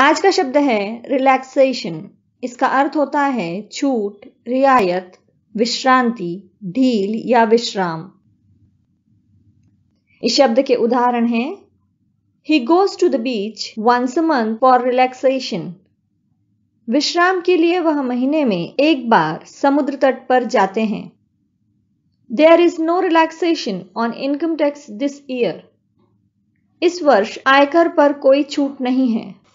आज का शब्द है रिलैक्सेशन इसका अर्थ होता है छूट रियायत विश्रांति ढील या विश्राम इस शब्द के उदाहरण हैं he goes to the beach once a month for relaxation विश्राम के लिए वह महीने में एक बार समुद्र तट पर जाते हैं there is no relaxation on income tax this year इस वर्ष आयकर पर कोई छूट नहीं है